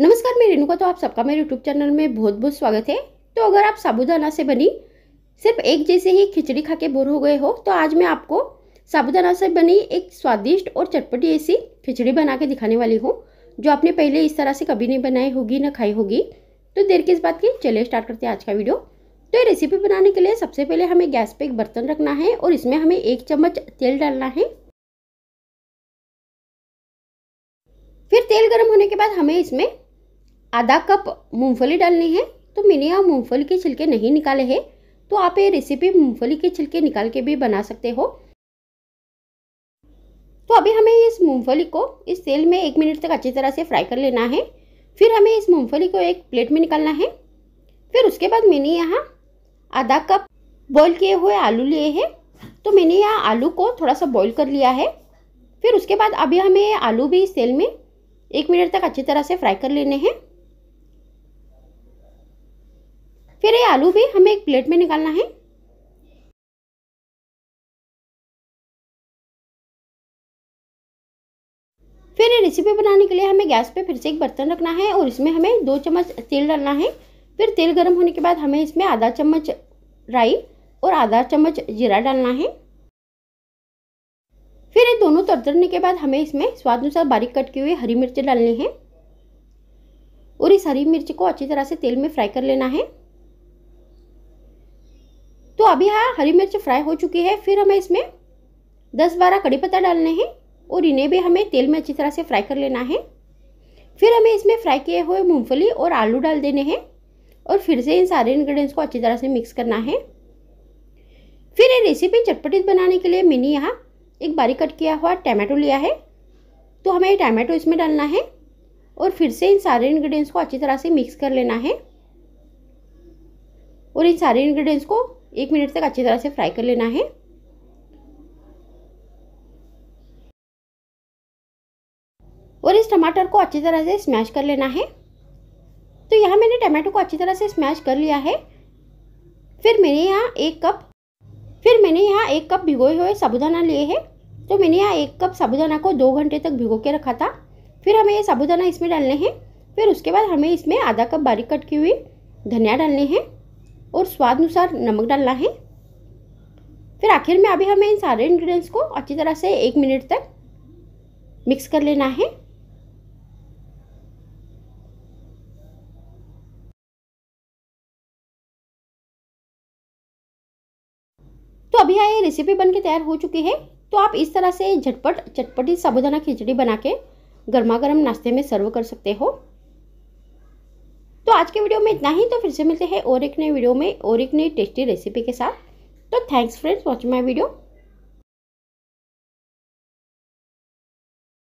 नमस्कार मैं रेणुका तो आप सबका मेरे यूट्यूब चैनल में बहुत बहुत स्वागत है तो अगर आप साबुदाना से बनी सिर्फ एक जैसे ही खिचड़ी खा के बोर हो गए हो तो आज मैं आपको साबुदाना से बनी एक स्वादिष्ट और चटपटी ऐसी खिचड़ी बना के दिखाने वाली हूँ जो आपने पहले इस तरह से कभी नहीं बनाई होगी ना खाई होगी तो देर किस बात की चलिए स्टार्ट करते हैं आज का वीडियो तो ये रेसिपी बनाने के लिए सबसे पहले हमें गैस पर एक बर्तन रखना है और इसमें हमें एक चम्मच तेल डालना है फिर तेल गर्म होने के बाद हमें इसमें आधा कप मूंगफली डालनी है तो मैंने यहाँ मूंगफली के छिलके नहीं निकाले हैं तो आप ये रेसिपी मूंगफली के छिलके निकाल के भी बना सकते हो तो अभी हमें इस मूंगफली को इस तेल में एक मिनट तक अच्छी तरह से फ्राई कर लेना है फिर हमें इस मूंगफली को एक प्लेट में निकालना है फिर उसके बाद मैंने यहाँ आधा कप बॉईल किए हुए आलू लिए हैं तो मैंने यहाँ आलू को थोड़ा सा बॉईल कर लिया है फिर उसके बाद अभी हमें आलू भी इस तेल में एक मिनट तक अच्छी तरह से फ्राई कर लेने हैं फिर ये आलू भी हमें एक प्लेट में निकालना है फिर ये रेसिपी बनाने के लिए हमें गैस पे फिर से एक बर्तन रखना है और इसमें हमें दो चम्मच तेल डालना है फिर तेल गर्म होने के बाद हमें इसमें आधा चम्मच राई और आधा चम्मच जीरा डालना है दोनों तर के बाद हमें इसमें स्वाद अनुसार बारीक कट की हुई हरी मिर्च डालनी है और इस हरी मिर्च को अच्छी तरह से तेल में फ्राई कर लेना है तो अभी हाँ हरी मिर्च फ्राई हो चुकी है फिर हमें इसमें दस बारह कड़ी पत्ता डालने हैं और इन्हें भी हमें तेल में अच्छी तरह से फ्राई कर लेना है फिर हमें इसमें फ्राई किए हुए मूंगफली और आलू डाल देने हैं और फिर से इन सारे इंग्रेडिएंट्स को अच्छी तरह से मिक्स करना है फिर ये रेसिपी चटपटित बनाने के लिए मैंने यहाँ एक बारीक कट किया हुआ टमाटो लिया है तो हमें ये टमाटो इसमें डालना है और फिर से इन सारे इन्ग्रीडियंट्स को अच्छी तरह से मिक्स कर लेना है और इन सारे इन्ग्रीडियंट्स को एक मिनट तक अच्छी तरह से फ्राई कर लेना है और इस टमाटर को अच्छी तरह से स्मैश कर लेना है तो यहाँ मैंने टमाटो को अच्छी तरह से स्मैश कर लिया है फिर मैंने यहाँ एक कप फिर मैंने यहाँ एक कप भिगोए हुए साबुदाना लिए हैं तो मैंने यहाँ एक कप साबुदाना को दो घंटे तक भिगो के रखा था फिर हमें ये साबुदाना इसमें डालने हैं फिर उसके बाद हमें इसमें आधा कप बारीक कट की हुई धनिया डालने हैं और स्वाद अनुसार नमक डालना है फिर आखिर में अभी हमें इन सारे इन्ग्रीडियंट्स को अच्छी तरह से एक मिनट तक मिक्स कर लेना है तो अभी यहाँ ये रेसिपी बन के तैयार हो चुकी है तो आप इस तरह से झटपट चटपटी साबुदाना खिचड़ी बना के गर्मा गर्म नाश्ते में सर्व कर सकते हो तो आज के वीडियो में इतना ही तो फिर से मिलते हैं और एक नए वीडियो में और एक नई टेस्टी रेसिपी के साथ तो thanks friends watching my video